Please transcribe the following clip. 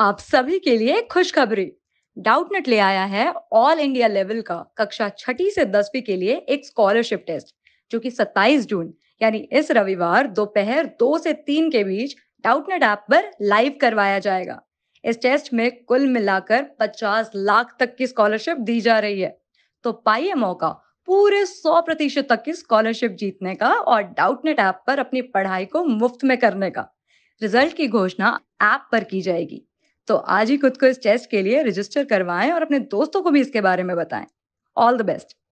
आप सभी के लिए खुशखबरी डाउटनेट ले आया है ऑल इंडिया लेवल का कक्षा छठी से दसवीं के लिए एक स्कॉलरशिप टेस्ट जो कि 27 जून यानी इस रविवार दोपहर दो से तीन के बीच डाउटनेट ऐप पर लाइव करवाया जाएगा इस टेस्ट में कुल मिलाकर 50 लाख तक की स्कॉलरशिप दी जा रही है तो पाइए मौका पूरे 100 प्रतिशत तक की स्कॉलरशिप जीतने का और डाउटनेट ऐप पर अपनी पढ़ाई को मुफ्त में करने का रिजल्ट की घोषणा ऐप पर की जाएगी तो आज ही खुद को इस टेस्ट के लिए रजिस्टर करवाएं और अपने दोस्तों को भी इसके बारे में बताएं ऑल द बेस्ट